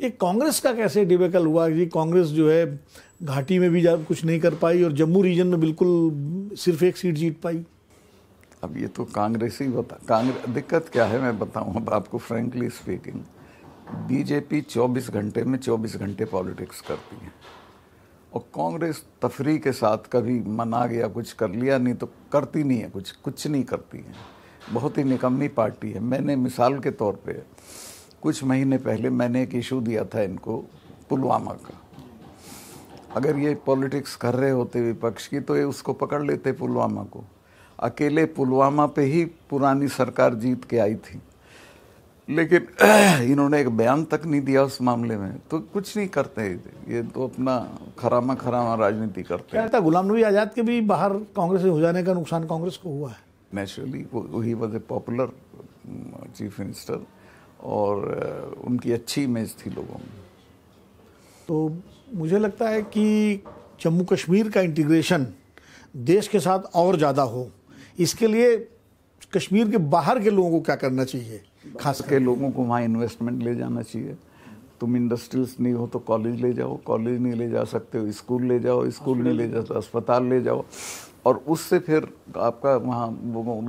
ये कांग्रेस का कैसे डिबेकल हुआ कि कांग्रेस जो है घाटी में भी जा कुछ नहीं कर पाई और जम्मू रीजन में बिल्कुल सिर्फ एक सीट जीत पाई अब ये तो कांग्रेस ही बता कांग्रेस दिक्कत क्या है मैं बताऊँ अब आपको फ्रेंकली स्पीकिंग बीजेपी 24 घंटे में 24 घंटे पॉलिटिक्स करती है और कांग्रेस तफरी के साथ कभी मना गया कुछ कर लिया नहीं तो करती नहीं है कुछ कुछ नहीं करती है बहुत ही निकम्मी पार्टी है मैंने मिसाल के तौर पर कुछ महीने पहले मैंने एक इशू दिया था इनको पुलवामा का अगर ये पॉलिटिक्स कर रहे होते विपक्ष की तो ये उसको पकड़ लेते पुलवामा को अकेले पुलवामा पे ही पुरानी सरकार जीत के आई थी लेकिन इन्होंने एक बयान तक नहीं दिया उस मामले में तो कुछ नहीं करते ये तो अपना खरामा खरामा राजनीति करते क्या गुलाम नबी आज़ाद के भी बाहर कांग्रेस हो जाने का नुकसान कांग्रेस को हुआ है नेचुरली ही was a popular chief minister और उनकी अच्छी इमेज थी लोगों में तो मुझे लगता है कि जम्मू कश्मीर का इंटीग्रेशन देश के साथ और ज़्यादा हो इसके लिए कश्मीर के बाहर के लोगों को क्या करना चाहिए खास के लोगों को वहाँ इन्वेस्टमेंट ले जाना चाहिए तुम इंडस्ट्रीज नहीं हो तो कॉलेज ले जाओ कॉलेज नहीं ले जा सकते हो स्कूल ले जाओ स्कूल नहीं ले जा सकते अस्पताल ले जाओ और उससे फिर आपका वहाँ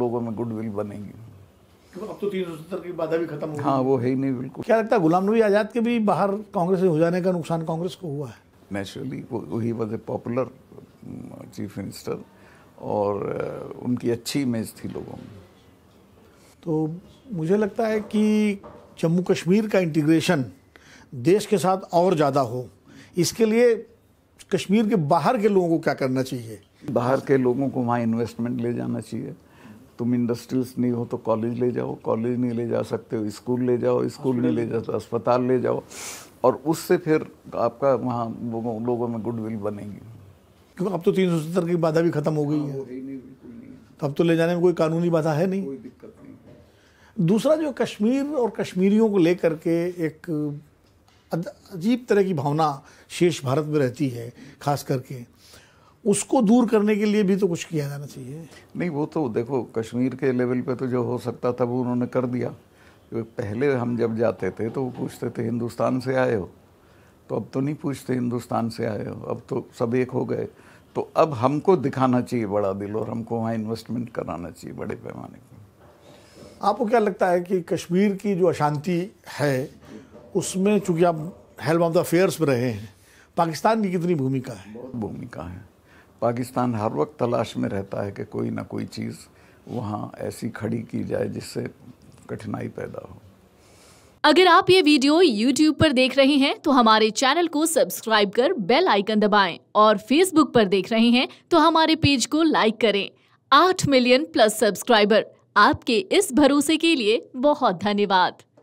लोगों में गुडविल बनेगी अब तो तीन की बाधा भी खत्म हाँ वो है ही नहीं बिल्कुल क्या लगता है गुलाम नबी आज़ाद के भी बाहर कांग्रेस से हो जाने का नुकसान कांग्रेस को हुआ है नेचुरली वो ही was a popular chief minister और uh, उनकी अच्छी इमेज थी लोगों में तो मुझे लगता है कि जम्मू कश्मीर का इंटीग्रेशन देश के साथ और ज़्यादा हो इसके लिए कश्मीर के बाहर के लोगों को क्या करना चाहिए बाहर के लोगों को वहाँ इन्वेस्टमेंट ले जाना चाहिए तुम इंडस्ट्रीज नहीं हो तो कॉलेज ले जाओ कॉलेज नहीं ले जा सकते हो स्कूल ले जाओ स्कूल नहीं ले जाते अस्पताल ले जाओ और उससे फिर आपका वहाँ लोगों, लोगों में गुडविल बनेगी क्योंकि अब तो तीन सौ सत्तर की बाधा भी खत्म हो गई हाँ, है तो अब तो ले जाने में कोई कानूनी बाधा है नहीं कोई दिक्कत नहीं दूसरा जो कश्मीर और कश्मीरियों को लेकर के एक अजीब तरह की भावना शेष भारत में रहती है खास करके उसको दूर करने के लिए भी तो कुछ किया जाना चाहिए नहीं वो तो देखो कश्मीर के लेवल पे तो जो हो सकता था वो उन्होंने कर दिया पहले हम जब जाते थे तो वो पूछते थे हिंदुस्तान से आए हो तो अब तो नहीं पूछते हिंदुस्तान से आए हो अब तो सब एक हो गए तो अब हमको दिखाना चाहिए बड़ा दिल और हमको वहाँ इन्वेस्टमेंट कराना चाहिए बड़े पैमाने पर आपको क्या लगता है कि कश्मीर की जो अशांति है उसमें चूँकि आप हेल्प ऑफ द अफेयर्स में रहे हैं पाकिस्तान की कितनी भूमिका है बहुत भूमिका है पाकिस्तान हर वक्त तलाश में रहता है कि कोई ना कोई चीज़ वहाँ ऐसी खड़ी की जाए जिससे कठिनाई पैदा हो अगर आप ये वीडियो YouTube पर देख रहे हैं तो हमारे चैनल को सब्सक्राइब कर बेल आइकन दबाएं और Facebook पर देख रहे हैं तो हमारे पेज को लाइक करें आठ मिलियन प्लस सब्सक्राइबर आपके इस भरोसे के लिए बहुत धन्यवाद